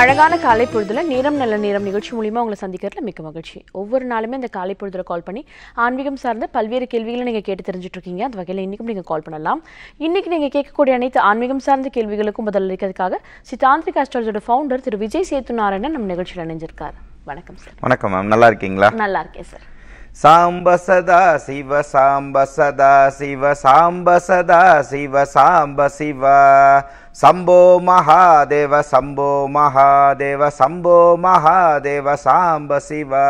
அழகான காலை பொழுதுல நேரம் நல்ல நேரம் நிகழ்ச்சி மூலியமா உங்களை சந்திக்கிறதுல மிக்க மகிழ்ச்சி ஒவ்வொரு நாளுமே அந்த காலை பொழுதுல கால் பண்ணி ஆன்மீகம் சார்ந்த பல்வேறு கேள்விகளை நீங்க கேட்டு தெரிஞ்சுட்டு இருக்கீங்க அந்த வகையில் இன்னைக்கும் நீங்க கால் பண்ணலாம் இன்னைக்கு நீங்க கேட்கக்கூடிய அனைத்து ஆன்மீகம் சார்ந்த கேள்விகளுக்கும் பதில் ஸ்ரீ சித்தாந்திரிக் ஆஸ்ட்ராலஜோட ஃபவுண்டர் திரு விஜய் சேத்து நாராயணன் நம்ம நிகழ்ச்சியில் அணிஞ்சிருக்காரு வணக்கம் சார் வணக்கம் மேம் நல்லா இருக்கீங்களா நல்லா இருக்கேன் சார் சாம்ப சதா சிவ சாம்ப சதா சிவ சாம்ப சதா சிவ சாம்ப சிவா சம்போ மகாதேவ சம்போ மகாதேவ சம்போ மகாதேவ சாம்ப சிவா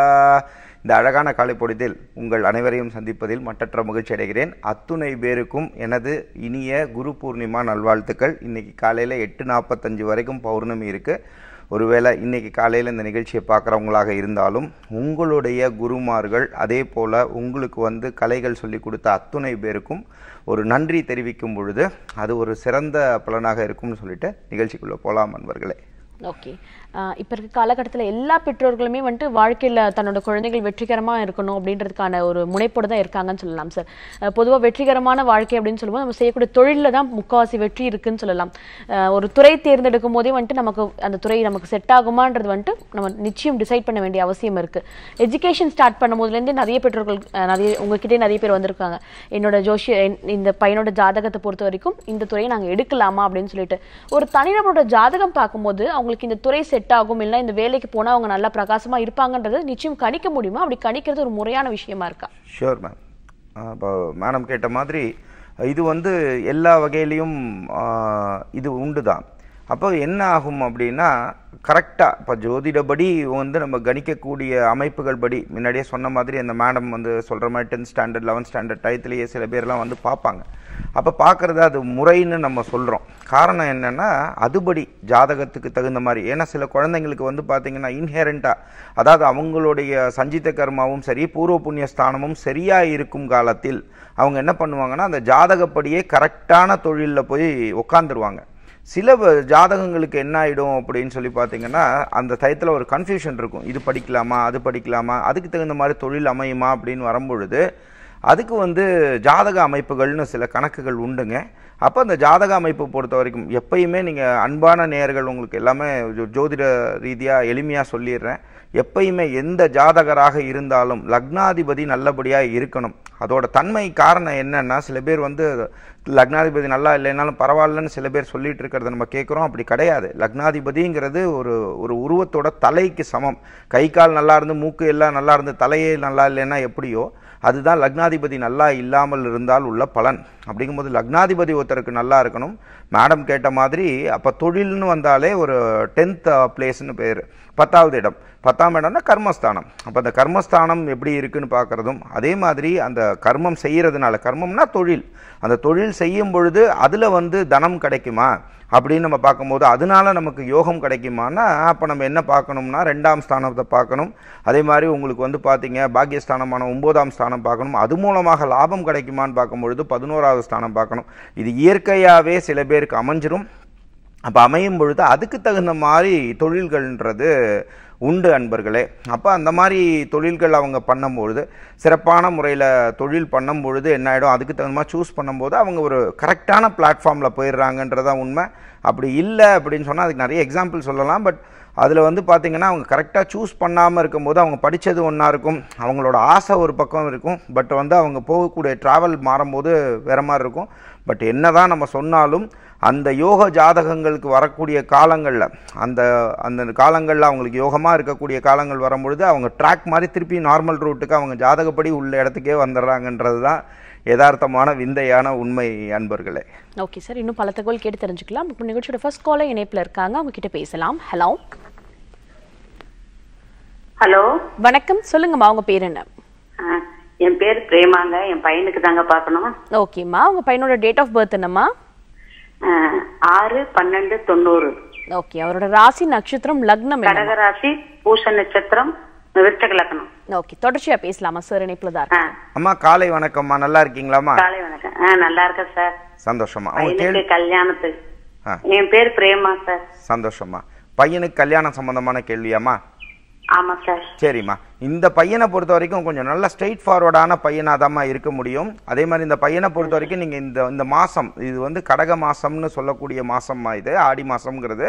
இந்த அழகான காலைப்பொழுதில் உங்கள் அனைவரையும் சந்திப்பதில் மட்டற்ற மகிழ்ச்சி அடைகிறேன் அத்துணை பேருக்கும் எனது இனிய குரு பூர்ணிமா நல்வாழ்த்துக்கள் இன்றைக்கி காலையில் எட்டு நாற்பத்தஞ்சு வரைக்கும் பௌர்ணமி இருக்குது ஒருவேளை இன்றைக்கி காலையில் இந்த நிகழ்ச்சியை பார்க்குறவங்களாக இருந்தாலும் உங்களுடைய குருமார்கள் அதே போல் உங்களுக்கு வந்து கலைகள் சொல்லி கொடுத்த அத்துணை பேருக்கும் ஒரு நன்றி தெரிவிக்கும் பொழுது அது ஒரு சிறந்த பலனாக இருக்கும்னு சொல்லிட்டு நிகழ்ச்சிக்குள்ளே போகலாம் அன்பர்களே ஓகே இப்போ இருக்க காலகட்டத்தில் எல்லா பெற்றோர்களுமே வந்துட்டு வாழ்க்கையில் தன்னோட குழந்தைகள் வெற்றிகரமாக இருக்கணும் அப்படின்றதுக்கான ஒரு முனைப்போடு தான் இருக்காங்கன்னு சொல்லலாம் சார் பொதுவாக வெற்றிகரமான வாழ்க்கை அப்படின்னு சொல்லும்போது நம்ம செய்யக்கூடிய தொழிலில் தான் முக்கால்வாசி வெற்றி இருக்குன்னு சொல்லலாம் ஒரு துறை தேர்ந்தெடுக்கும் போதே வந்துட்டு நமக்கு அந்த துறை நமக்கு செட் ஆகுமான்றது வந்துட்டு நம்ம நிச்சயம் டிசைட் பண்ண வேண்டிய அவசியம் இருக்குது எஜுகேஷன் ஸ்டார்ட் பண்ணும் போதுலேருந்தே நிறைய பெற்றோர்கள் நிறைய உங்ககிட்டே நிறைய பேர் வந்திருக்காங்க என்னோட ஜோஷி இந்த பையனோட ஜாதகத்தை பொறுத்த வரைக்கும் இந்த துறையை நாங்கள் எடுக்கலாமா அப்படின்னு சொல்லிட்டு ஒரு தனிநபரோட ஜாதகம் பார்க்கும்போது அவங்களுக்கு இந்த துறை செட் செட் ஆகும் இல்லை இந்த வேலைக்கு போனால் அவங்க நல்லா பிரகாசமாக இருப்பாங்கன்றது நிச்சயம் கணிக்க முடியுமா அப்படி கணிக்கிறது ஒரு முறையான விஷயமா இருக்கா ஷியோர் மேம் இப்போ மேடம் கேட்ட மாதிரி இது வந்து எல்லா வகையிலையும் இது உண்டு தான் அப்போ என்ன ஆகும் அப்படின்னா கரெக்டாக இப்போ ஜோதிடப்படி வந்து நம்ம கணிக்கக்கூடிய அமைப்புகள் படி முன்னாடியே சொன்ன மாதிரி அந்த மேடம் வந்து சொல்கிற மாதிரி டென்த் ஸ்டாண்டர்ட் லெவன்த் ஸ்டாண்டர்ட் டயத்துலேயே சில பேர்லாம் வந்து பார்ப்பாங்க அப்போ பார்க்குறது அது முறைன்னு நம்ம சொல்கிறோம் காரணம் என்னென்னா அதுபடி ஜாதகத்துக்கு தகுந்த மாதிரி ஏன்னா சில குழந்தைங்களுக்கு வந்து பார்த்திங்கன்னா இன்ஹேரண்ட்டாக அதாவது அவங்களுடைய சஞ்சித கர்மாவும் சரி பூர்வ புண்ணிய ஸ்தானமும் சரியாக இருக்கும் காலத்தில் அவங்க என்ன பண்ணுவாங்கன்னா அந்த ஜாதகப்படியே கரெக்டான தொழிலில் போய் உட்காந்துருவாங்க சில ஜாதகங்களுக்கு என்ன ஆகிடும் அப்படின்னு சொல்லி பார்த்தீங்கன்னா அந்த டயத்தில் ஒரு கன்ஃபியூஷன் இருக்கும் இது படிக்கலாமா அது படிக்கலாமா அதுக்கு தகுந்த மாதிரி தொழில் அமையுமா அப்படின்னு வரும்பொழுது அதுக்கு வந்து ஜாதக அமைப்புகள்னு சில கணக்குகள் உண்டுங்க அப்போ அந்த ஜாதக அமைப்பு பொறுத்த வரைக்கும் எப்பயுமே நீங்கள் அன்பான நேர்கள் உங்களுக்கு எல்லாமே ஜோதிட ரீதியாக எளிமையாக சொல்லிடுறேன் எப்பயுமே எந்த ஜாதகராக இருந்தாலும் லக்னாதிபதி நல்லபடியாக இருக்கணும் அதோட தன்மை காரணம் என்னன்னா சில பேர் வந்து லக்னாதிபதி நல்லா இல்லைனாலும் பரவாயில்லன்னு சில பேர் சொல்லிட்டு இருக்கிறத நம்ம கேட்குறோம் அப்படி கிடையாது லக்னாதிபதிங்கிறது ஒரு ஒரு உருவத்தோட தலைக்கு சமம் கை கால் நல்லா இருந்து மூக்கு எல்லாம் நல்லா இருந்து தலையே நல்லா இல்லைன்னா எப்படியோ அதுதான் லக்னாதிபதி நல்லா இல்லாமல் இருந்தால் உள்ள பலன் அப்படிங்கும்போது லக்னாதிபதி ஒருத்தருக்கு நல்லா இருக்கணும் மேடம் கேட்ட மாதிரி அப்போ தொழில்னு வந்தாலே ஒரு டென்த் பிளேஸ்ன்னு பேர் பத்தாவது இடம் பத்தாம் இடம்னா கர்மஸ்தானம் அப்போ அந்த கர்மஸ்தானம் எப்படி இருக்குன்னு பார்க்குறதும் அதே மாதிரி அந்த கர்மம் செய்கிறதுனால கர்மம்னா தொழில் அந்த தொழில் செய்யும் பொழுது அதில் வந்து தனம் கிடைக்குமா அப்படின்னு நம்ம பார்க்கும்போது அதனால நமக்கு யோகம் கிடைக்குமானா அப்போ நம்ம என்ன பார்க்கணும்னா ரெண்டாம் ஸ்தானத்தை பார்க்கணும் அதே மாதிரி உங்களுக்கு வந்து பார்த்தீங்க பாக்கியஸ்தானமான ஒம்போதாம் ஸ்தானம் பார்க்கணும் அது மூலமாக லாபம் கிடைக்குமான்னு பார்க்கும்பொழுது பதினோராவது ஸ்தானம் பார்க்கணும் இது இயற்கையாகவே சில பேருக்கு அமைஞ்சிரும் அப்போ அமையும் பொழுது அதுக்கு தகுந்த மாதிரி தொழில்கள்ன்றது உண்டு அன்பர்களே அப்போ அந்த மாதிரி தொழில்கள் அவங்க பண்ணும்பொழுது சிறப்பான முறையில் தொழில் பண்ணும் பொழுது என்ன ஆகிடும் அதுக்கு தகுந்த மாதிரி சூஸ் பண்ணும்போது அவங்க ஒரு கரெக்டான பிளாட்ஃபார்மில் போயிடுறாங்கன்றதான் உண்மை அப்படி இல்லை அப்படின்னு சொன்னால் அதுக்கு நிறைய எக்ஸாம்பிள் சொல்லலாம் பட் அதில் வந்து பார்த்திங்கன்னா அவங்க கரெக்டாக சூஸ் பண்ணாமல் இருக்கும்போது அவங்க படித்தது ஒன்றா இருக்கும் அவங்களோட ஆசை ஒரு பக்கம் இருக்கும் பட் வந்து அவங்க போகக்கூடிய ட்ராவல் மாறும்போது வேறு மாதிரி இருக்கும் பட் என்ன தான் நம்ம சொன்னாலும் அந்த யோக ஜாதகங்களுக்கு வரக்கூடிய காலங்களில் அந்த அந்த காலங்களில் அவங்களுக்கு யோகமாக இருக்கக்கூடிய காலங்கள் வரும்பொழுது அவங்க ட்ராக் மாதிரி திருப்பி நார்மல் ரூட்டுக்கு அவங்க ஜாதகப்படி உள்ள இடத்துக்கே வந்துடுறாங்கன்றது தான் யதார்த்தமான விந்தையான உண்மை அன்பர்களே ஓகே சார் இன்னும் பல தகவல் கேட்டு தெரிஞ்சுக்கலாம் இப்போ நிகழ்ச்சியோட ஃபர்ஸ்ட் காலை இணைப்பில் இருக்காங்க அவங்க கிட்ட பேசலாம் ஹலோ ஹலோ வணக்கம் சொல்லுங்கம்மா அவங்க பேர் என்ன என் பேர் பிரேமாங்க என் பையனுக்கு தாங்க பார்க்கணும் ஓகேம்மா உங்க பையனோட டேட் ஆஃப் பர்த் என்னம்மா ஆறு பன்னெண்டு தொண்ணூறு ஓகே அவரோட ராசி நட்சத்திரம் லக்னம் ராசி பூஷ நட்சத்திரம் விருச்சக லக்னம் ஓகே தொடர்ச்சியா பேசலாமா சார் இணைப்புல தான் அம்மா காலை வணக்கம்மா நல்லா இருக்கீங்களாமா காலை வணக்கம் நல்லா இருக்கேன் சார் சந்தோஷமா பையனுக்கு கல்யாணத்து என் பேர் பிரேமா சார் சந்தோஷமா பையனுக்கு கல்யாணம் சம்பந்தமான கேள்வியாமா ஆமா சார் சரிம்மா இந்த பையனை பொறுத்த வரைக்கும் கொஞ்சம் நல்ல ஸ்ட்ரெயிட் ஃபார்வர்டான பையனாக தான் இருக்க முடியும் அதே மாதிரி இந்த பையனை பொறுத்த வரைக்கும் நீங்கள் இந்த இந்த மாதம் இது வந்து கடக மாதம்னு சொல்லக்கூடிய மாதம்மா இது ஆடி மாதம்ங்கிறது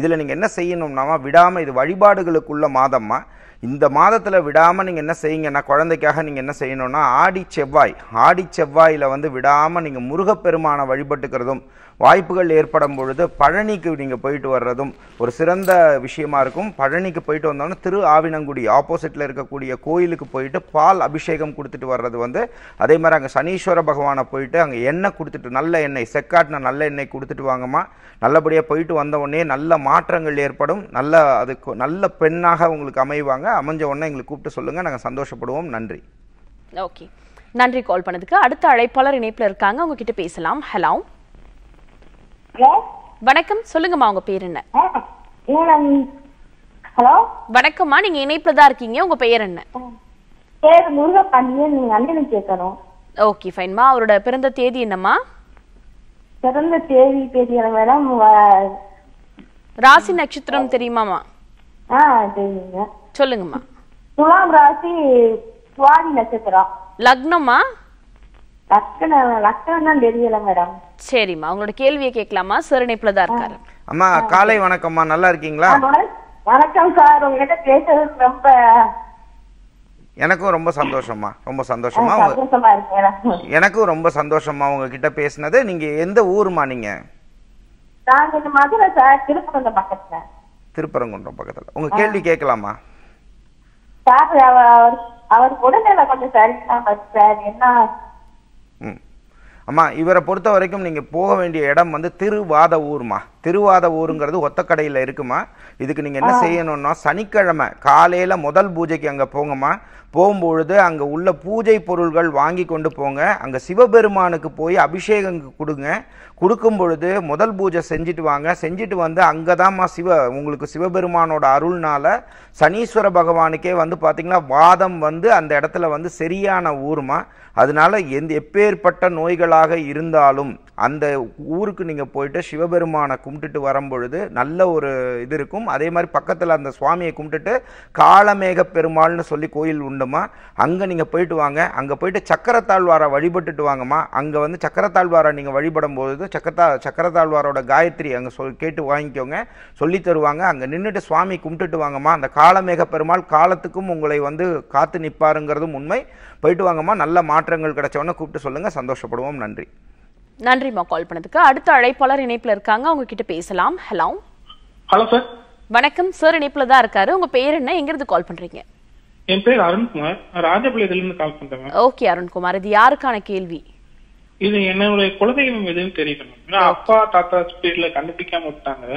இதில் நீங்கள் என்ன செய்யணும்னாமா விடாமல் இது வழிபாடுகளுக்குள்ள மாதம்மா இந்த மாதத்தில் விடாமல் நீங்கள் என்ன செய்யுங்கன்னா குழந்தைக்காக நீங்கள் என்ன செய்யணும்னா ஆடி செவ்வாய் ஆடி செவ்வாயில் வந்து விடாமல் நீங்கள் முருகப்பெருமானை வழிபட்டுக்கிறதும் வாய்ப்புகள் ஏற்படும் பொழுது பழனிக்கு நீங்கள் போயிட்டு வர்றதும் ஒரு சிறந்த விஷயமா இருக்கும் பழனிக்கு போயிட்டு வந்தோன்னா திரு ஆவினங்குடி ஆப்போசிட்டில் இருக்கக்கூடிய கோயிலுக்கு போயிட்டு பால் அபிஷேகம் கொடுத்துட்டு வர்றது வந்து அதே மாதிரி அங்கே சனீஸ்வர பகவானை போயிட்டு அங்கே எண்ணெய் கொடுத்துட்டு நல்ல எண்ணெய் செக்காட்டின நல்ல எண்ணெய் கொடுத்துட்டு வாங்கம்மா நல்லபடியாக போயிட்டு வந்த உடனே நல்ல மாற்றங்கள் ஏற்படும் நல்ல அதுக்கு நல்ல பெண்ணாக உங்களுக்கு அமைவாங்க அமைஞ்ச உடனே எங்களுக்கு கூப்பிட்டு சொல்லுங்கள் நாங்கள் சந்தோஷப்படுவோம் நன்றி ஓகே நன்றி கால் பண்ணதுக்கு அடுத்த அழைப்பாளர் இணைப்பில் இருக்காங்க உங்ககிட்ட பேசலாம் ஹலோ வணக்கம் சொல்லுங்கம்மா உங்க பேர் என்ன ஹலோ வணக்கம்மா நீங்க இணைப்புல தான் இருக்கீங்க உங்க பெயர் என்ன ஓகே ஃபைன்மா அவரோட பிறந்த தேதி என்னம்மா பிறந்த தேதி தேதி ராசி நட்சத்திரம் தெரியுமாமா தெரியுங்க சொல்லுங்கம்மா துலாம் ராசி சுவாதி நட்சத்திரம் லக்னம்மா சரிம்மா உங்களோட கேள்வியை கேட்கலாமா சிறு தான் இருக்காரு அம்மா காலை வணக்கம்மா நல்லா இருக்கீங்களா வணக்கம் சார் உங்ககிட்ட பேசுறதுக்கு ரொம்ப எனக்கும் ரொம்ப சந்தோஷமா ரொம்ப சந்தோஷமா எனக்கும் ரொம்ப சந்தோஷமா உங்ககிட்ட பேசினது நீங்க எந்த ஊருமா நீங்க திருப்பரங்குன்றம் பக்கத்துல உங்க கேள்வி கேட்கலாமா அம்மா இவரை பொறுத்த வரைக்கும் நீங்க போக வேண்டிய இடம் வந்து திருவாத ஊர்மா திருவாத ஊருங்கிறது ஒத்தக்கடையில் இருக்குமா இதுக்கு நீங்கள் என்ன செய்யணும்னா சனிக்கிழமை காலையில் முதல் பூஜைக்கு அங்கே போங்கம்மா போகும்பொழுது அங்கே உள்ள பூஜை பொருள்கள் வாங்கி கொண்டு போங்க அங்கே சிவபெருமானுக்கு போய் அபிஷேகம் கொடுங்க கொடுக்கும் பொழுது முதல் பூஜை செஞ்சுட்டு வாங்க செஞ்சுட்டு வந்து அங்கே தான்மா சிவ உங்களுக்கு சிவபெருமானோட அருள்னால சனீஸ்வர பகவானுக்கே வந்து பார்த்திங்கன்னா வாதம் வந்து அந்த இடத்துல வந்து சரியான ஊருமா அதனால எந்த எப்பேற்பட்ட நோய்களாக இருந்தாலும் அந்த ஊருக்கு நீங்கள் போயிட்டு சிவபெருமானை கும்பிட்டுட்டு வரும்பொழுது நல்ல ஒரு இது இருக்கும் அதே மாதிரி பக்கத்தில் அந்த சுவாமியை கும்பிட்டுட்டு காலமேக பெருமாள்னு சொல்லி கோயில் உண்டுமா அங்கே நீங்கள் போயிட்டு வாங்க அங்கே போயிட்டு சக்கரத்தாழ்வாரை வழிபட்டுட்டு வாங்கம்மா அங்கே வந்து சக்கரத்தாழ்வாரை நீங்கள் வழிபடும் போது சக்கரத்தா சக்கரத்தாழ்வாரோட காயத்ரி அங்கே சொல் கேட்டு வாங்கிக்கோங்க சொல்லி தருவாங்க அங்கே நின்றுட்டு சுவாமி கும்பிட்டுட்டு வாங்கம்மா அந்த காலமேக பெருமாள் காலத்துக்கும் உங்களை வந்து காத்து நிற்பாருங்கிறதும் உண்மை போயிட்டு வாங்கம்மா நல்ல மாற்றங்கள் கிடைச்சவொன்னே கூப்பிட்டு சொல்லுங்கள் சந்தோஷப்படுவோம் நன்றி நன்றிமா கால் பண்ணதுக்கு அடுத்த அழைப்பாளர் இணைப்புல இருக்காங்க அவங்க கிட்ட பேசலாம் ஹலோ ஹலோ சார் வணக்கம் சார் இணைப்புல தான் இருக்காரு உங்க பேர் என்ன எங்க இருந்து கால் பண்றீங்க என் பேர் அருண்குமார் ராஜபாளையத்துல இருந்து கால் பண்றேன் ஓகே அருண்குமார் இது யாருக்கான கேள்வி இது என்னுடைய குழந்தைகள் எதுவும் தெரியல அப்பா தாத்தா ஸ்பீட்ல கண்டுபிடிக்காம விட்டாங்க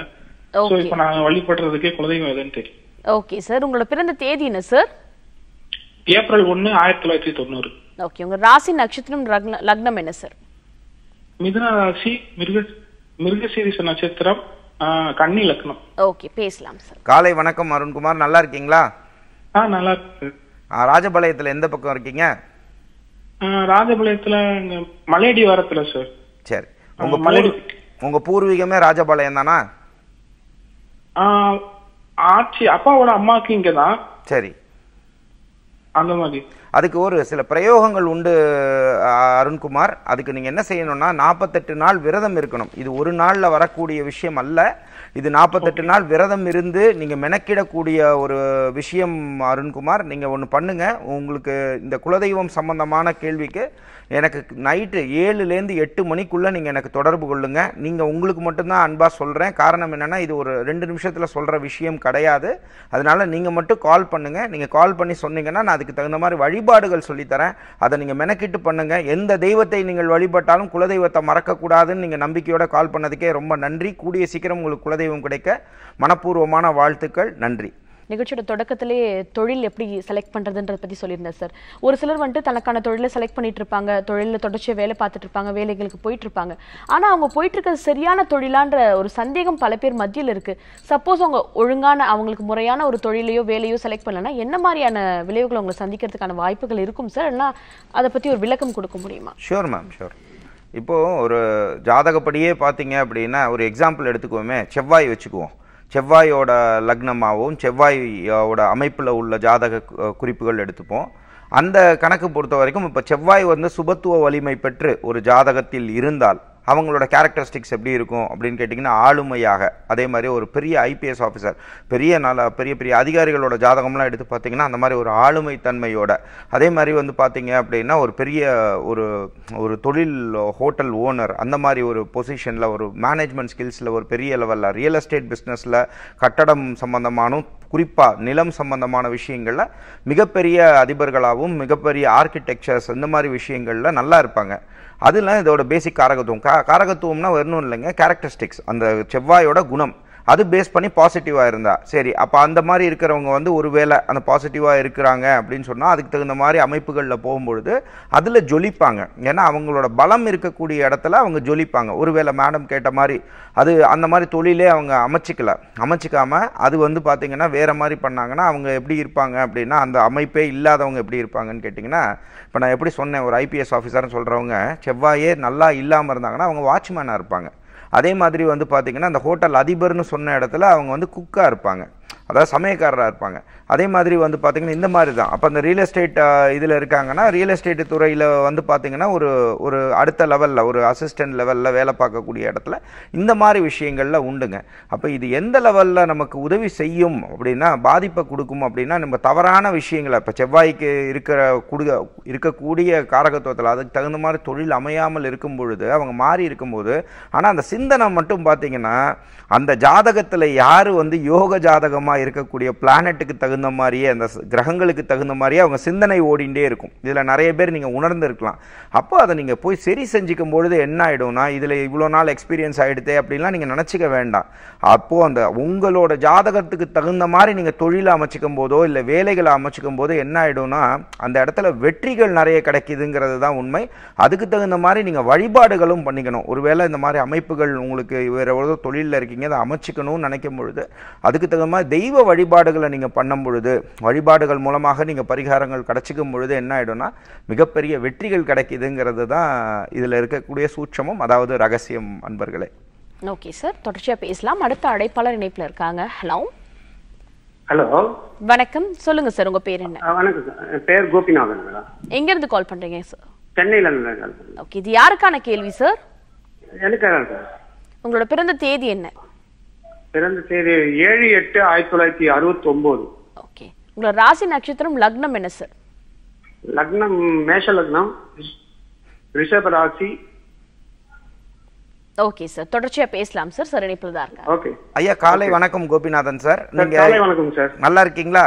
சோ இப்போ நான் வழிபடுறதுக்கே குழந்தைகள் எதுன்னு தெரியும் ஓகே சார் உங்களோட பிறந்த தேதி என்ன சார் ஏப்ரல் ஒன்னு ஆயிரத்தி தொள்ளாயிரத்தி தொண்ணூறு ஓகே உங்க ராசி நட்சத்திரம் லக்னம் என்ன சார் மிதுன ராசி மிருக மிருகசீரிச நட்சத்திரம் கண்ணி லக்னம் ஓகே பேசலாம் சார் காலை வணக்கம் அருண்குமார் நல்லா இருக்கீங்களா ஆ நல்லா இருக்கு ராஜபாளையத்துல எந்த பக்கம் இருக்கீங்க ராஜபாளையத்துல மலையடி வாரத்தில் சார் சரி உங்க மலையடி உங்க பூர்வீகமே ராஜபாளையம் தானா ஆட்சி அப்பாவோட அம்மாவுக்கு தான் சரி அந்த மாதிரி அதுக்கு ஒரு சில பிரயோகங்கள் உண்டு அருண்குமார் அதுக்கு நீங்கள் என்ன செய்யணும்னா நாற்பத்தெட்டு நாள் விரதம் இருக்கணும் இது ஒரு நாளில் வரக்கூடிய விஷயம் அல்ல இது நாற்பத்தெட்டு நாள் விரதம் இருந்து நீங்கள் மெனக்கிடக்கூடிய ஒரு விஷயம் அருண்குமார் நீங்கள் ஒன்று பண்ணுங்கள் உங்களுக்கு இந்த குலதெய்வம் சம்பந்தமான கேள்விக்கு எனக்கு நைட்டு ஏழுலேருந்து எட்டு மணிக்குள்ளே நீங்கள் எனக்கு தொடர்பு கொள்ளுங்கள் நீங்கள் உங்களுக்கு மட்டும்தான் அன்பாக சொல்கிறேன் காரணம் என்னென்னா இது ஒரு ரெண்டு நிமிஷத்தில் சொல்கிற விஷயம் கிடையாது அதனால் நீங்கள் மட்டும் கால் பண்ணுங்கள் நீங்கள் கால் பண்ணி சொன்னீங்கன்னா நான் அதுக்கு தகுந்த மாதிரி வழிபாடுகள் சொல்லித்தரேன் அதை நீங்கள் மெனக்கிட்டு பண்ணுங்கள் எந்த தெய்வத்தை நீங்கள் வழிபட்டாலும் குலதெய்வத்தை மறக்கக்கூடாதுன்னு நீங்கள் நம்பிக்கையோட கால் பண்ணதுக்கே ரொம்ப நன்றி கூடிய சீக்கிரம் உங்களுக்கு குலதெய்வம் கிடைக்க மனப்பூர்வமான வாழ்த்துக்கள் நன்றி நிகழ்ச்சியோட தொடக்கத்திலேயே தொழில் எப்படி செலக்ட் பண்ணுறதுன்றத பற்றி சொல்லியிருந்தேன் சார் ஒரு சிலர் வந்துட்டு தனக்கான தொழிலை செலக்ட் பண்ணிட்டு இருப்பாங்க தொழிலில் தொடர்ச்சியாக வேலை பார்த்துட்டு இருப்பாங்க வேலைகளுக்கு போயிட்டு இருப்பாங்க ஆனால் அவங்க போயிட்டு இருக்கிற சரியான தொழிலான்ற ஒரு சந்தேகம் பல பேர் மத்தியில் இருக்குது சப்போஸ் அவங்க ஒழுங்கான அவங்களுக்கு முறையான ஒரு தொழிலையோ வேலையோ செலக்ட் பண்ணலன்னா என்ன மாதிரியான விளைவுகளை அவங்களை சந்திக்கிறதுக்கான வாய்ப்புகள் இருக்கும் சார் இல்லைனா அதை பற்றி ஒரு விளக்கம் கொடுக்க முடியுமா ஷோர் மேம் ஷோர் இப்போது ஒரு ஜாதகப்படியே பார்த்தீங்க அப்படின்னா ஒரு எக்ஸாம்பிள் எடுத்துக்குவோமே செவ்வாய் வச்சுக்குவோம் செவ்வாயோட லக்னமாகவும் செவ்வாயோட அமைப்பில் உள்ள ஜாதக குறிப்புகள் எடுத்துப்போம் அந்த கணக்கு பொறுத்த வரைக்கும் இப்போ செவ்வாய் வந்து சுபத்துவ வலிமை பெற்று ஒரு ஜாதகத்தில் இருந்தால் அவங்களோட கேரக்டரிஸ்டிக்ஸ் எப்படி இருக்கும் அப்படின்னு கேட்டிங்கன்னா ஆளுமையாக அதே மாதிரி ஒரு பெரிய ஐபிஎஸ் ஆஃபீஸர் பெரிய நல்ல பெரிய பெரிய அதிகாரிகளோட ஜாதகம்லாம் எடுத்து பார்த்திங்கன்னா அந்த மாதிரி ஒரு ஆளுமை தன்மையோட அதே மாதிரி வந்து பார்த்திங்க அப்படின்னா ஒரு பெரிய ஒரு ஒரு தொழில் ஹோட்டல் ஓனர் அந்த மாதிரி ஒரு பொசிஷனில் ஒரு மேனேஜ்மெண்ட் ஸ்கில்ஸில் ஒரு பெரிய லெவலில் ரியல் எஸ்டேட் பிஸ்னஸில் கட்டடம் சம்மந்தமானும் குறிப்பாக நிலம் சம்பந்தமான விஷயங்களில் மிகப்பெரிய அதிபர்களாகவும் மிகப்பெரிய ஆர்கிடெக்சர்ஸ் இந்த மாதிரி விஷயங்களில் நல்லா இருப்பாங்க அதில் இதோட பேசிக் காரகத்துவம் கா காரகத்துவம்னா வரணும் இல்லைங்க கேரக்டரிஸ்டிக்ஸ் அந்த செவ்வாயோட குணம் அது பேஸ் பண்ணி பாசிட்டிவாக இருந்தால் சரி அப்போ அந்த மாதிரி இருக்கிறவங்க வந்து ஒருவேளை அந்த பாசிட்டிவாக இருக்கிறாங்க அப்படின்னு சொன்னால் அதுக்கு தகுந்த மாதிரி அமைப்புகளில் போகும்பொழுது அதில் ஜொலிப்பாங்க ஏன்னா அவங்களோட பலம் இருக்கக்கூடிய இடத்துல அவங்க ஜொலிப்பாங்க ஒருவேளை மேடம் கேட்ட மாதிரி அது அந்த மாதிரி தொழிலே அவங்க அமைச்சிக்கல அமைச்சிக்காமல் அது வந்து பார்த்திங்கன்னா வேறு மாதிரி பண்ணாங்கன்னா அவங்க எப்படி இருப்பாங்க அப்படின்னா அந்த அமைப்பே இல்லாதவங்க எப்படி இருப்பாங்கன்னு கேட்டிங்கன்னா இப்போ நான் எப்படி சொன்னேன் ஒரு ஐபிஎஸ் ஆஃபீஸர்னு சொல்கிறவங்க செவ்வாயே நல்லா இல்லாமல் இருந்தாங்கன்னா அவங்க வாட்ச்மேனாக இருப்பாங்க அதே மாதிரி வந்து பார்த்திங்கன்னா அந்த ஹோட்டல் அதிபர்னு சொன்ன இடத்துல அவங்க வந்து குக்காக இருப்பாங்க அதாவது சமயக்காரராக இருப்பாங்க அதே மாதிரி வந்து பார்த்திங்கன்னா இந்த மாதிரி தான் அப்போ அந்த ரியல் எஸ்டேட் இதில் இருக்காங்கன்னா ரியல் எஸ்டேட் துறையில் வந்து பார்த்திங்கன்னா ஒரு ஒரு அடுத்த லெவலில் ஒரு அசிஸ்டன்ட் லெவலில் வேலை பார்க்கக்கூடிய இடத்துல இந்த மாதிரி விஷயங்கள்ல உண்டுங்க அப்போ இது எந்த லெவலில் நமக்கு உதவி செய்யும் அப்படின்னா பாதிப்பை கொடுக்கும் அப்படின்னா நம்ம தவறான விஷயங்களை இப்போ செவ்வாய்க்கு இருக்கிற குடுக இருக்கக்கூடிய காரகத்துவத்தில் அதுக்கு தகுந்த மாதிரி தொழில் அமையாமல் இருக்கும் பொழுது அவங்க மாறி இருக்கும்போது ஆனால் அந்த சிந்தனை மட்டும் பார்த்திங்கன்னா அந்த ஜாதகத்தில் யார் வந்து யோக ஜாதகம் சாதகமாக இருக்கக்கூடிய பிளானெட்டுக்கு தகுந்த மாதிரியே அந்த கிரகங்களுக்கு தகுந்த மாதிரியே அவங்க சிந்தனை ஓடிண்டே இருக்கும் இதில் நிறைய பேர் நீங்கள் உணர்ந்துருக்கலாம் அப்போ அதை நீங்கள் போய் சரி செஞ்சுக்கும் பொழுது என்ன ஆகிடும்னா இதில் இவ்வளோ நாள் எக்ஸ்பீரியன்ஸ் ஆகிடுதே அப்படின்லாம் நீங்கள் நினச்சிக்க வேண்டாம் அப்போது அந்த உங்களோட ஜாதகத்துக்கு தகுந்த மாதிரி நீங்கள் தொழிலை அமைச்சிக்கும் போதோ இல்லை வேலைகளை அமைச்சிக்கும் போதோ என்ன ஆகிடும்னா அந்த இடத்துல வெற்றிகள் நிறைய கிடைக்குதுங்கிறது தான் உண்மை அதுக்கு தகுந்த மாதிரி நீங்கள் வழிபாடுகளும் பண்ணிக்கணும் ஒருவேளை இந்த மாதிரி அமைப்புகள் உங்களுக்கு வேறு ஒரு தொழிலில் இருக்கீங்க அதை அமைச்சிக்கணும்னு நினைக்கும் பொழுது அதுக்கு தகுந்த மாதிரி ஆனால் தெய்வ வழிபாடுகளை நீங்கள் பண்ணும் பொழுது வழிபாடுகள் மூலமாக நீங்கள் பரிகாரங்கள் கிடச்சிக்கும் பொழுது என்ன ஆகிடும்னா மிகப்பெரிய வெற்றிகள் கிடைக்குதுங்கிறது தான் இதில் இருக்கக்கூடிய சூட்சமும் அதாவது ரகசியம் அன்பர்களே ஓகே சார் தொடர்ச்சியாக பேசலாம் அடுத்த அடைப்பாளர் இணைப்பில் இருக்காங்க ஹலோ ஹலோ வணக்கம் சொல்லுங்க சார் உங்க பேர் என்ன வணக்கம் பேர் கோபிநாதன் எங்க இருந்து கால் பண்றீங்க சார் சென்னையில இருந்து ஓகே இது யாருக்கான கேள்வி சார் எனக்கு உங்களோட பிறந்த தேதி என்ன பிறந்த தேதி ஏழு எட்டு ஆயிரத்தி தொள்ளாயிரத்தி அறுபத்தி ஒன்பது ஓகே உங்களோட ராசி நட்சத்திரம் லக்னம் என்ன சார் லக்னம் மேஷ லக்னம் ரிஷப ராசி ஓகே சார் தொடர்ச்சியா பேசலாம் சார் சார் இணைப்புல தான் இருக்காங்க ஓகே ஐயா காலை வணக்கம் கோபிநாதன் சார் நீங்க காலை வணக்கம் சார் நல்லா இருக்கீங்களா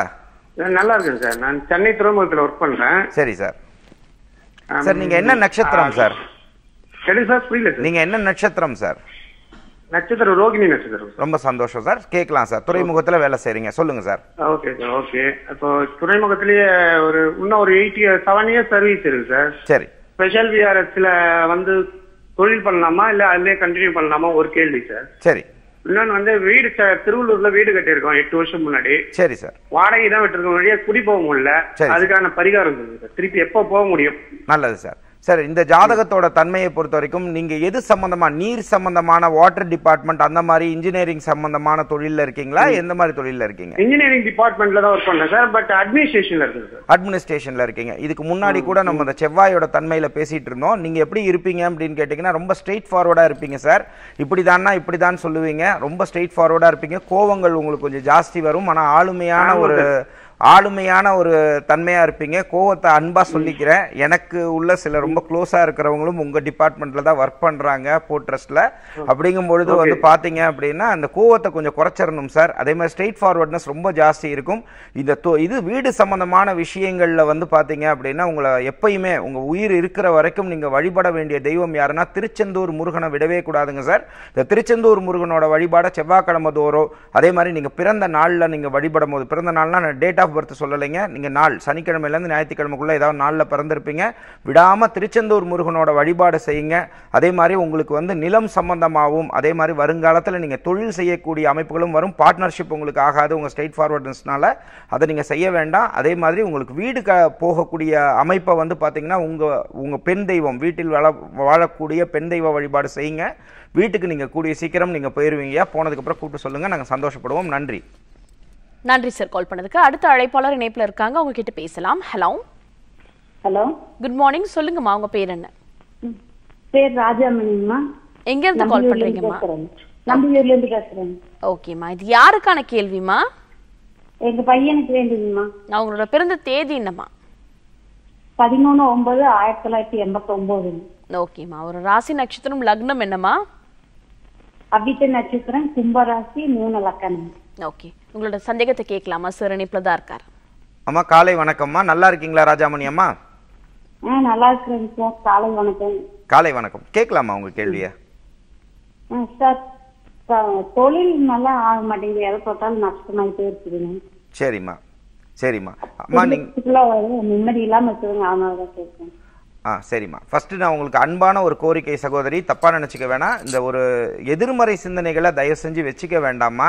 நல்லா இருக்கேன் சார் நான் சென்னை துறைமுகத்தில் ஒர்க் பண்றேன் சரி சார் சார் நீங்க என்ன நட்சத்திரம் சார் சரி சார் புரியல நீங்க என்ன நட்சத்திரம் சார் நட்சத்திரம் ரோகிணி நட்சத்திரம் ரொம்ப சந்தோஷம் சார் கேட்கலாம் சார் துறைமுகத்துல வேலை செய்யறீங்க சொல்லுங்க சார் ஓகே சார் ஓகே இப்போ துறைமுகத்திலேயே ஒரு இன்னும் ஒரு eight year seven years service இருக்கு சார் சரி ஸ்பெஷல் விஆர்எஸ்ல வந்து தொழில் பண்ணலாமா இல்ல அதுலயே கண்டினியூ பண்ணலாமா ஒரு கேள்வி சார் சரி இன்னொன்னு வந்து வீடு திருவள்ளூர்ல வீடு கட்டியிருக்கோம் எட்டு வருஷம் முன்னாடி சரி சார் வாடகை தான் விட்டுருக்க முடியாது குடி போக முடியல அதுக்கான பரிகாரம் சார் திருப்பி எப்போ போக முடியும் நல்லது சார் சார் இந்த ஜாதகத்தோட தன்மையை பொறுத்த வரைக்கும் நீங்க எது சம்பந்தமா நீர் சம்மந்தமான வாட்டர் டிபார்ட்மெண்ட் அந்த மாதிரி இன்ஜினியரிங் சம்மந்தமான தொழிலில் இருக்கீங்களா எந்த மாதிரி தொழிலில் இருக்கீங்க இன்ஜினியரிங் டிபார்ட்மெண்ட்ல தான் ஒர்க் பண்ணேன் சார் பட் அட்மினிஸ்ட்ரேஷன்ல இருக்கு சார் அட்மினிஸ்ட்ரேஷன்ல இருக்கீங்க இதுக்கு முன்னாடி கூட நம்ம இந்த செவ்வாயோட தன்மையில் பேசிட்டு இருந்தோம் நீங்கள் எப்படி இருப்பீங்க அப்படின்னு கேட்டிங்கன்னா ரொம்ப ஸ்ட்ரெயிட் ஃபார்வர்டாக இருப்பீங்க சார் இப்படிதான் இப்படிதான் சொல்லுவீங்க ரொம்ப ஸ்ட்ரெயிட் ஃபார்வர்டாக இருப்பீங்க கோவங்கள் உங்களுக்கு கொஞ்சம் ஜாஸ்தி வரும் ஆனா ஆளுமையான ஒரு ஆளுமையான ஒரு தன்மையாக இருப்பீங்க கோவத்தை அன்பாக சொல்லிக்கிறேன் எனக்கு உள்ள சில ரொம்ப க்ளோஸாக இருக்கிறவங்களும் உங்கள் டிபார்ட்மெண்ட்டில் தான் ஒர்க் பண்ணுறாங்க போட்ரஸ்ட்டில் அப்படிங்கும் பொழுது வந்து பார்த்தீங்க அப்படின்னா அந்த கோவத்தை கொஞ்சம் குறைச்சிடணும் சார் அதே மாதிரி ஸ்ட்ரெயிட் ஃபார்வர்ட்னஸ் ரொம்ப ஜாஸ்தி இருக்கும் இந்த தோ இது வீடு சம்மந்தமான விஷயங்களில் வந்து பார்த்தீங்க அப்படின்னா உங்களை எப்பயுமே உங்கள் உயிர் இருக்கிற வரைக்கும் நீங்கள் வழிபட வேண்டிய தெய்வம் யாருன்னா திருச்செந்தூர் முருகனை விடவே கூடாதுங்க சார் இந்த திருச்செந்தூர் முருகனோட வழிபாட செவ்வாய்க்கிழமை தோறும் அதே மாதிரி நீங்கள் பிறந்த நாளில் நீங்கள் வழிபடும் போது பிறந்த நாள்னா டேட் ஆஃப் ஆஃப் பர்த் சொல்லலைங்க நீங்கள் நாள் சனிக்கிழமையிலேருந்து ஞாயிற்றுக்கிழமைக்குள்ளே ஏதாவது நாளில் பிறந்திருப்பீங்க விடாமல் திருச்செந்தூர் முருகனோட வழிபாடு செய்யுங்க அதே மாதிரி உங்களுக்கு வந்து நிலம் சம்பந்தமாகவும் அதே மாதிரி வருங்காலத்தில் நீங்கள் தொழில் செய்யக்கூடிய அமைப்புகளும் வரும் பார்ட்னர்ஷிப் உங்களுக்கு ஆகாது உங்கள் ஸ்டேட் ஃபார்வர்ட்னஸ்னால அதை நீங்கள் செய்ய வேண்டாம் அதே மாதிரி உங்களுக்கு வீடு க போகக்கூடிய அமைப்பை வந்து பார்த்தீங்கன்னா உங்கள் உங்கள் பெண் தெய்வம் வீட்டில் வாழ வாழக்கூடிய பெண் தெய்வ வழிபாடு செய்யுங்க வீட்டுக்கு நீங்கள் கூடிய சீக்கிரம் நீங்கள் போயிடுவீங்க போனதுக்கப்புறம் கூப்பிட்டு சொல்லுங்கள் நாங்கள் சந்தோஷப்படுவோம் நன்றி நன்றி சார் கால் பண்ணதுக்கு அடுத்த அழைப்பாளர் இணைப்பில் இருக்காங்க உங்ககிட்ட பேசலாம் ஹலோ ஹலோ குட் மார்னிங் சொல்லுங்கம்மா உங்க பேர் என்ன பேர் ராஜாமணிம்மா எங்க இருந்து கால் பண்றீங்கம்மா நம்பியூர்ல இருந்து பேசுறேன் ஓகேம்மா இது யாருக்கான கேள்விமா எங்க பையனுக்கு வேண்டியதுமா அவங்களோட பிறந்த தேதி என்னம்மா பதிமூணு ஒன்பது ஆயிரத்தி தொள்ளாயிரத்தி எண்பத்தி ஒன்பது ஓகேம்மா ஒரு ராசி நட்சத்திரம் லக்னம் என்னம்மா அபித்த நட்சத்திரம் கும்பராசி மூணு லக்கணம் ஓகே உங்களோட சந்தேகத்தை கேட்கலாமா சார் இணைப்புல தான் இருக்கார் அம்மா காலை வணக்கம்மா நல்லா இருக்கீங்களா ராஜாமணி அம்மா நல்லா இருக்கிறேங்க சார் காலை வணக்கம் காலை வணக்கம் கேட்கலாமா உங்க கேள்விய சார் தொழில் நல்லா ஆக மாட்டேங்குது எதை போட்டாலும் நஷ்டமாயிட்டே இருக்குதுங்க சரிம்மா சரிம்மா அம்மா நீங்க நிம்மதி இல்லாம இருக்குதுங்க அதனால தான் கேட்குறேன் ஆ சரிம்மா ஃபஸ்ட்டு நான் உங்களுக்கு அன்பான ஒரு கோரிக்கை சகோதரி தப்பாக நினச்சிக்க வேணாம் இந்த ஒரு எதிர்மறை சிந்தனைகளை தயவு செஞ்சு வச்சுக்க வேண்டாமா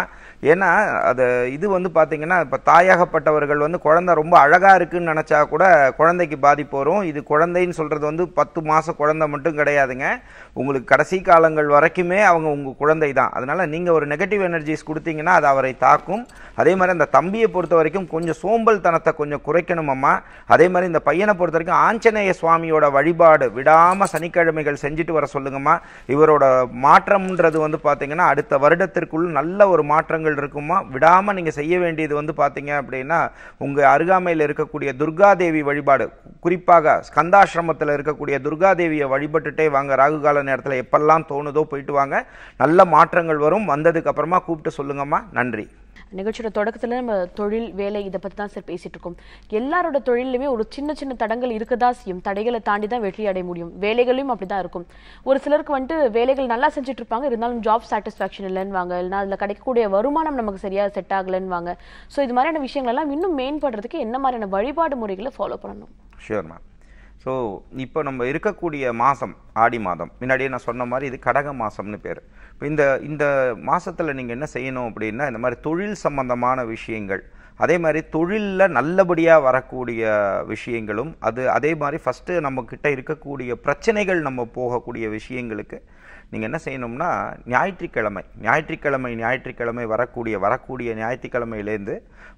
ஏன்னா அது இது வந்து பார்த்திங்கன்னா இப்போ தாயாகப்பட்டவர்கள் வந்து குழந்தை ரொம்ப அழகாக இருக்குதுன்னு நினச்சா கூட குழந்தைக்கு பாதிப்பு வரும் இது குழந்தைன்னு சொல்கிறது வந்து பத்து மாதம் குழந்தை மட்டும் கிடையாதுங்க உங்களுக்கு கடைசி காலங்கள் வரைக்குமே அவங்க உங்கள் குழந்தை தான் அதனால் நீங்கள் ஒரு நெகட்டிவ் எனர்ஜிஸ் கொடுத்தீங்கன்னா அது அவரை தாக்கும் அதே மாதிரி அந்த தம்பியை பொறுத்த வரைக்கும் கொஞ்சம் சோம்பல் தனத்தை கொஞ்சம் குறைக்கணுமம்மா அதே மாதிரி இந்த பையனை பொறுத்த வரைக்கும் ஆஞ்சநேய சுவாமியோட வழிபாடு விடாமல் சனிக்கிழமைகள் செஞ்சுட்டு வர சொல்லுங்கம்மா இவரோட மாற்றம்ன்றது வந்து பார்த்தீங்கன்னா அடுத்த வருடத்திற்குள் நல்ல ஒரு மாற்றங்கள் இருக்குமா விடாமல் நீங்கள் செய்ய வேண்டியது வந்து பார்த்தீங்க அப்படின்னா உங்கள் அருகாமையில் இருக்கக்கூடிய துர்காதேவி வழிபாடு குறிப்பாக ஸ்கந்தாசிரமத்தில் இருக்கக்கூடிய துர்காதேவியை வழிபட்டுட்டே வாங்க ராகுகால நேரத்தில் எப்பெல்லாம் தோணுதோ போயிட்டு வாங்க நல்ல மாற்றங்கள் வரும் வந்ததுக்கப்புறமா கூப்பிட்டு சொல்லுங்கம்மா நன்றி நிகழ்ச்சியோட தொடக்கத்தில் நம்ம தொழில் வேலை இதை பற்றி தான் சார் பேசிகிட்டு இருக்கோம் எல்லாரோட தொழிலுமே ஒரு சின்ன சின்ன தடங்கள் இருக்கதா செய்யும் தடைகளை தாண்டி தான் வெற்றி அடைய முடியும் வேலைகளையும் அப்படி தான் இருக்கும் ஒரு சிலருக்கு வந்துட்டு வேலைகள் நல்லா செஞ்சுட்டு இருப்பாங்க இருந்தாலும் ஜாப் சாட்டிஸ்ஃபேக்ஷன் இல்லைன்னு வாங்க இல்லைனா அதில் கிடைக்கக்கூடிய வருமானம் நமக்கு சரியாக செட் ஆகலன்னு வாங்க ஸோ இது மாதிரியான விஷயங்கள்லாம் இன்னும் மேம்படுறதுக்கு என்ன மாதிரியான வழிபாடு முறைகளை ஃபாலோ பண்ணணும் ஷியோர் மேம் ஸோ இப்போ நம்ம இருக்கக்கூடிய மாதம் ஆடி மாதம் முன்னாடியே நான் சொன்ன மாதிரி இது கடக மாதம்னு பேர் இப்போ இந்த இந்த மாதத்தில் நீங்கள் என்ன செய்யணும் அப்படின்னா இந்த மாதிரி தொழில் சம்பந்தமான விஷயங்கள் அதே மாதிரி தொழிலில் நல்லபடியாக வரக்கூடிய விஷயங்களும் அது அதே மாதிரி ஃபஸ்ட்டு நம்மக்கிட்ட இருக்கக்கூடிய பிரச்சனைகள் நம்ம போகக்கூடிய விஷயங்களுக்கு நீங்கள் என்ன செய்யணும்னா ஞாயிற்றுக்கிழமை ஞாயிற்றுக்கிழமை ஞாயிற்றுக்கிழமை வரக்கூடிய வரக்கூடிய ஞாயிற்றுக்கிழமையிலேருந்து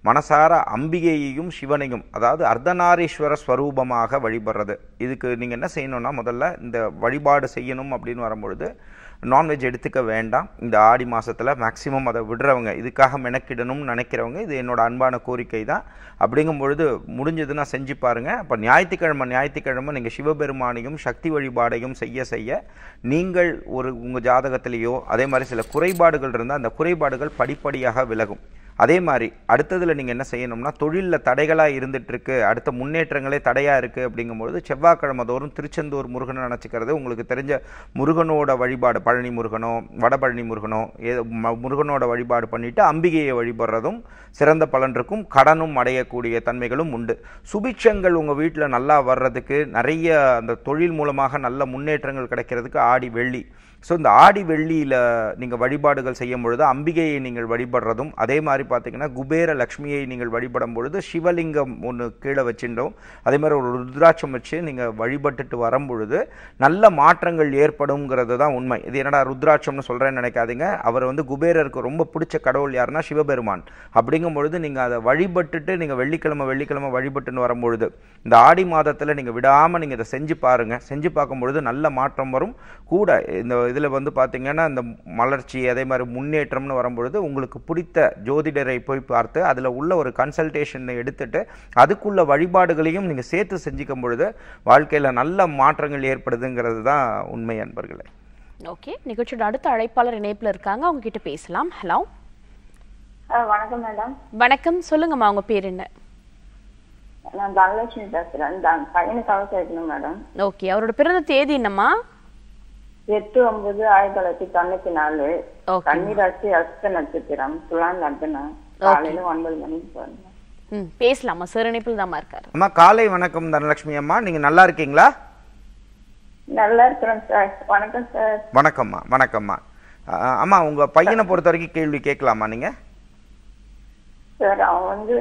மனசார அம்பிகையையும் சிவனையும் அதாவது அர்த்தநாரீஸ்வர ஸ்வரூபமாக வழிபடுறது இதுக்கு நீங்கள் என்ன செய்யணும்னா முதல்ல இந்த வழிபாடு செய்யணும் அப்படின்னு வரும்பொழுது நான்வெஜ் எடுத்துக்க வேண்டாம் இந்த ஆடி மாதத்தில் மேக்ஸிமம் அதை விடுறவங்க இதுக்காக மெனக்கிடணும்னு நினைக்கிறவங்க இது என்னோடய அன்பான கோரிக்கை தான் அப்படிங்கும் பொழுது முடிஞ்சதுன்னா செஞ்சு பாருங்கள் அப்போ ஞாயிற்றுக்கிழமை ஞாயிற்றுக்கிழமை நீங்கள் சிவபெருமானையும் சக்தி வழிபாடையும் செய்ய செய்ய நீங்கள் ஒரு உங்கள் ஜாதகத்திலேயோ அதே மாதிரி சில குறைபாடுகள் இருந்தால் அந்த குறைபாடுகள் படிப்படியாக விலகும் அதே மாதிரி அடுத்ததில் நீங்கள் என்ன செய்யணும்னா தொழிலில் தடைகளாக இருந்துகிட்ருக்கு அடுத்த முன்னேற்றங்களே தடையாக இருக்குது அப்படிங்கும்பொழுது செவ்வாய்க்கிழமை தோறும் திருச்செந்தூர் முருகனை நினச்சிக்கிறது உங்களுக்கு தெரிஞ்ச முருகனோட வழிபாடு பழனி முருகனோ வடபழனி முருகனோ ஏதோ முருகனோட வழிபாடு பண்ணிவிட்டு அம்பிகையை வழிபடுறதும் சிறந்த பலன் இருக்கும் கடனும் அடையக்கூடிய தன்மைகளும் உண்டு சுபிட்சங்கள் உங்கள் வீட்டில் நல்லா வர்றதுக்கு நிறைய அந்த தொழில் மூலமாக நல்ல முன்னேற்றங்கள் கிடைக்கிறதுக்கு ஆடி வெள்ளி ஸோ இந்த ஆடி வெள்ளியில் நீங்கள் வழிபாடுகள் செய்யும் பொழுது அம்பிகையை நீங்கள் வழிபடுறதும் அதே மாதிரி பார்த்தீங்கன்னா குபேர லக்ஷ்மியை நீங்கள் வழிபடும் பொழுது சிவலிங்கம் ஒன்று கீழே வச்சுட்டோம் அதே மாதிரி ஒரு ருத்ராட்சம் வச்சு நீங்கள் வழிபட்டுட்டு வரும் பொழுது நல்ல மாற்றங்கள் ஏற்படுங்கிறது தான் உண்மை இது என்னடா ருத்ராட்சம்னு சொல்கிறேன்னு நினைக்காதீங்க அவர் வந்து குபேரருக்கு ரொம்ப பிடிச்ச கடவுள் யாருன்னா சிவபெருமான் அப்படிங்கும் பொழுது நீங்கள் அதை வழிபட்டுட்டு நீங்கள் வெள்ளிக்கிழமை வெள்ளிக்கிழமை வழிபட்டுன்னு வரும்பொழுது இந்த ஆடி மாதத்தில் நீங்கள் விடாமல் நீங்கள் இதை செஞ்சு பாருங்கள் செஞ்சு பார்க்கும்பொழுது நல்ல மாற்றம் வரும் கூட இந்த இதில் வந்து பார்த்திங்கன்னா அந்த மலர்ச்சி அதே மாதிரி முன்னேற்றம்னு வரும்பொழுது உங்களுக்கு பிடித்த ஜோதிடரை போய் பார்த்து அதில் உள்ள ஒரு கன்சல்டேஷனை எடுத்துட்டு அதுக்குள்ள வழிபாடுகளையும் நீங்கள் சேர்த்து செஞ்சுக்கும் பொழுது வாழ்க்கையில் நல்ல மாற்றங்கள் ஏற்படுதுங்கிறது தான் உண்மை அன்பர்களே ஓகே நிகழ்ச்சியோட அடுத்த அழைப்பாளர் இணைப்பில் இருக்காங்க அவங்க கிட்ட பேசலாம் ஹலோ வணக்கம் மேடம் வணக்கம் சொல்லுங்கம்மா உங்க பேர் என்ன நான் தனலட்சுமி பேசுறேன் பையனுக்காக கேட்கணும் மேடம் ஓகே அவரோட பிறந்த தேதி என்னம்மா எட்டு ஒன்பது ஆயிரத்தி தொள்ளாயிரத்தி தொண்ணூத்தி நாலு கன்னிராசி அஸ்த நட்சத்திரம் துலாம் லக்னம் காலையில ஒன்பது மணிக்கு போறேன் பேசலாமா சார் இணைப்பில் தான் இருக்காரு அம்மா காலை வணக்கம் தனலட்சுமி அம்மா நீங்க நல்லா இருக்கீங்களா நல்லா இருக்கிறோம் சார் வணக்கம் சார் வணக்கம்மா வணக்கம்மா அம்மா உங்க பையனை பொறுத்த வரைக்கும் கேள்வி கேட்கலாமா நீங்க சார் அவன் வந்து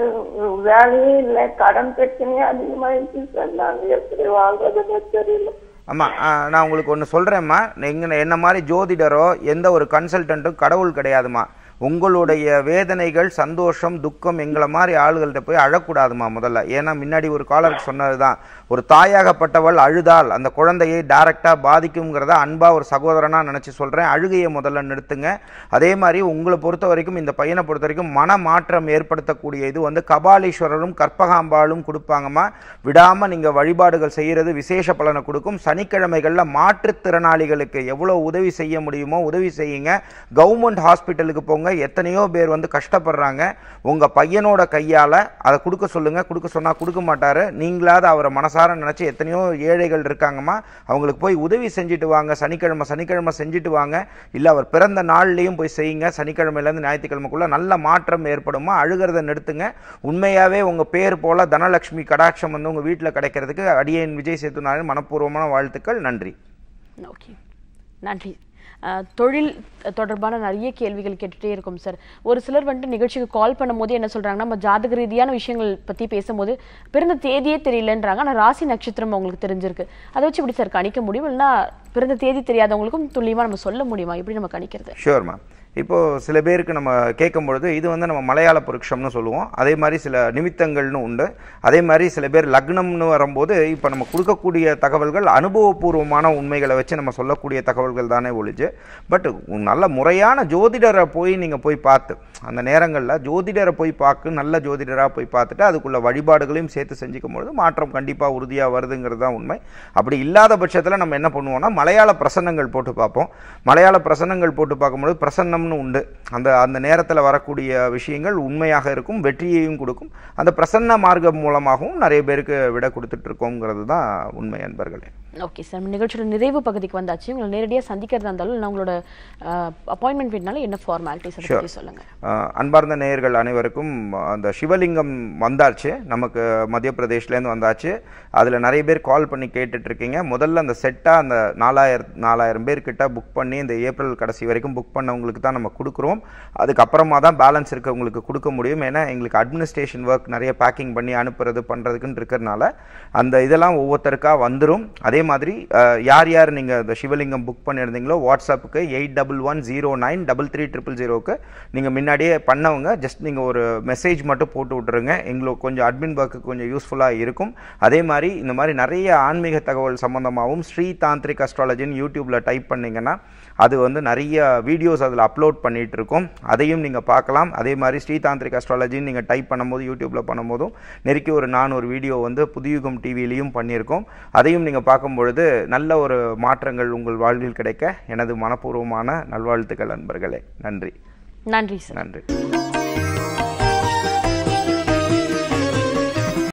வேலையே இல்லை கடன் பிரச்சனையே அதிகமாயிடுச்சு சார் நாங்கள் எப்படி வாழ்றதுன்னு தெரியல ஆமாம் நான் உங்களுக்கு ஒன்று சொல்கிறேம்மா எங்கே என்ன மாதிரி ஜோதிடரோ எந்த ஒரு கன்சல்டண்ட்டும் கடவுள் கிடையாதுமா உங்களுடைய வேதனைகள் சந்தோஷம் துக்கம் எங்களை மாதிரி ஆளுகள்கிட்ட போய் அழக்கூடாதுமா முதல்ல ஏன்னா முன்னாடி ஒரு காலருக்கு சொன்னது தான் ஒரு தாயாகப்பட்டவள் அழுதால் அந்த குழந்தையை டைரெக்டாக பாதிக்குங்கிறத அன்பாக ஒரு சகோதரனாக நினச்சி சொல்கிறேன் அழுகையை முதல்ல நிறுத்துங்க அதே மாதிரி உங்களை பொறுத்த வரைக்கும் இந்த பையனை பொறுத்த வரைக்கும் மன மாற்றம் ஏற்படுத்தக்கூடிய இது வந்து கபாலீஸ்வரரும் கற்பகாம்பாலும் கொடுப்பாங்கம்மா விடாமல் நீங்கள் வழிபாடுகள் செய்கிறது விசேஷ பலனை கொடுக்கும் சனிக்கிழமைகளில் மாற்றுத்திறனாளிகளுக்கு எவ்வளோ உதவி செய்ய முடியுமோ உதவி செய்யுங்க கவர்மெண்ட் ஹாஸ்பிட்டலுக்கு போங்க பண்ணுறாங்க எத்தனையோ பேர் வந்து கஷ்டப்படுறாங்க உங்கள் பையனோட கையால் அதை கொடுக்க சொல்லுங்கள் கொடுக்க சொன்னால் கொடுக்க மாட்டார் நீங்களாவது அவரை மனசார நினச்சி எத்தனையோ ஏழைகள் இருக்காங்கம்மா அவங்களுக்கு போய் உதவி செஞ்சுட்டு வாங்க சனிக்கிழமை சனிக்கிழமை செஞ்சுட்டு வாங்க இல்லை அவர் பிறந்த நாள்லேயும் போய் செய்யுங்க சனிக்கிழமையிலேருந்து ஞாயிற்றுக்கிழமைக்குள்ளே நல்ல மாற்றம் ஏற்படுமா அழுகிறத நிறுத்துங்க உண்மையாகவே உங்கள் பேர் போல் தனலட்சுமி கடாட்சம் வந்து உங்கள் வீட்டில் கிடைக்கிறதுக்கு அடியேன் விஜய் சேத்துனாரின் மனப்பூர்வமான வாழ்த்துக்கள் நன்றி ஓகே நன்றி தொழில் தொடர்பான நிறைய கேள்விகள் கேட்டுகிட்டே இருக்கும் சார் ஒரு சிலர் வந்துட்டு நிகழ்ச்சிக்கு கால் பண்ணும்போது என்ன சொல்கிறாங்கன்னா நம்ம ஜாதக ரீதியான விஷயங்கள் பற்றி பேசும்போது பிறந்த தேதியே தெரியலன்றாங்க ஆனால் ராசி நட்சத்திரம் அவங்களுக்கு தெரிஞ்சிருக்கு அதை வச்சு இப்படி சார் கணிக்க முடியும் இல்லைன்னா பிறந்த தேதி தெரியாதவங்களுக்கும் துல்லியமாக நம்ம சொல்ல முடியுமா எப்படி நம்ம கணிக்கிறது ஷியோர் மேம் இப்போது சில பேருக்கு நம்ம கேட்கும்பொழுது இது வந்து நம்ம மலையாள புருஷம்னு சொல்லுவோம் அதே மாதிரி சில நிமித்தங்கள்னு உண்டு அதே மாதிரி சில பேர் லக்னம்னு வரும்போது இப்போ நம்ம கொடுக்கக்கூடிய தகவல்கள் அனுபவபூர்வமான உண்மைகளை வச்சு நம்ம சொல்லக்கூடிய தகவல்கள் தானே ஒழிஞ்சு பட் நல்ல முறையான ஜோதிடரை போய் நீங்கள் போய் பார்த்து அந்த நேரங்களில் ஜோதிடரை போய் பார்க்க நல்ல ஜோதிடராக போய் பார்த்துட்டு அதுக்குள்ள வழிபாடுகளையும் சேர்த்து செஞ்சுக்கும் பொழுது மாற்றம் கண்டிப்பாக உறுதியாக வருதுங்கிறது தான் உண்மை அப்படி இல்லாத பட்சத்தில் நம்ம என்ன பண்ணுவோம்னா மலையாள பிரசன்னங்கள் போட்டு பார்ப்போம் மலையாள பிரசன்னங்கள் போட்டு பார்க்கும்போது பிரசன்னம்னு உண்டு அந்த அந்த நேரத்தில் வரக்கூடிய விஷயங்கள் உண்மையாக இருக்கும் வெற்றியையும் கொடுக்கும் அந்த பிரசன்ன மார்க்கம் மூலமாகவும் நிறைய பேருக்கு விட கொடுத்துட்ருக்கோங்கிறது தான் உண்மை அன்பர்களே ஓகே சார் நிகழ்ச்சியோட நிறைவு பகுதிக்கு வந்தாச்சு உங்களை நேரடியாக சந்திக்கிறதா இருந்தாலும் நான் உங்களோட அப்பாயின்மெண்ட் வேணாலும் என்ன ஃபார்மாலிட்டிஸ் அதை பற்றி சொல்லுங்கள் அன்பார்ந்த நேயர்கள் அனைவருக்கும் அந்த சிவலிங்கம் வந்தாச்சு நமக்கு மத்திய பிரதேஷ்லேருந்து வந்தாச்சு அதில் நிறைய பேர் கால் பண்ணி கேட்டுட்ருக்கீங்க முதல்ல அந்த செட்டாக அந்த நாலாயிரம் நாலாயிரம் பேர்கிட்ட புக் பண்ணி இந்த ஏப்ரல் கடைசி வரைக்கும் புக் பண்ணவங்களுக்கு தான் நம்ம கொடுக்குறோம் அதுக்கப்புறமா தான் பேலன்ஸ் இருக்கவங்களுக்கு கொடுக்க முடியும் ஏன்னா எங்களுக்கு அட்மினிஸ்ட்ரேஷன் ஒர்க் நிறைய பேக்கிங் பண்ணி அனுப்புறது பண்ணுறதுக்குன்னு இருக்கிறனால அந்த இதெல்லாம் ஒவ்வொருத்தருக்காக வந்துடும் அதே அதே மாதிரி யார் யார் நீங்கள் இந்த சிவலிங்கம் புக் பண்ணியிருந்தீங்களோ வாட்ஸ்அப்புக்கு eight double one zero nine double three triple ஜீரோக்கு நீங்கள் முன்னாடியே பண்ணவங்க ஜஸ்ட் நீங்கள் ஒரு மெசேஜ் மட்டும் போட்டு விட்ருங்க எங்களுக்கு கொஞ்சம் அட்மின் ஒர்க்கு கொஞ்சம் யூஸ்ஃபுல்லாக இருக்கும் அதே மாதிரி இந்த மாதிரி நிறைய ஆன்மீக தகவல் சம்மந்தமாகவும் ஸ்ரீ தாந்திரிக் அஸ்ட்ராலஜின்னு யூடியூப்பில் டைப் பண்ணிங்கன்னா அது வந்து நிறைய வீடியோஸ் அதில் அப்லோட் பண்ணிகிட்ருக்கோம் அதையும் நீங்கள் பார்க்கலாம் அதே மாதிரி ஸ்ரீதாந்திரிக் அஸ்ட்ராலஜின்னு நீங்கள் டைப் பண்ணும்போது யூடியூப்பில் பண்ணும்போதும் நெருக்கி ஒரு நானூறு வீடியோ வந்து புதியுகம் டிவிலையும் பண்ணியிருக்கோம் அதையும் நீங்கள் பார்க்கும்பொழுது நல்ல ஒரு மாற்றங்கள் உங்கள் வாழ்வில் கிடைக்க எனது மனப்பூர்வமான நல்வாழ்த்துக்கள் நண்பர்களே நன்றி நன்றி சார் நன்றி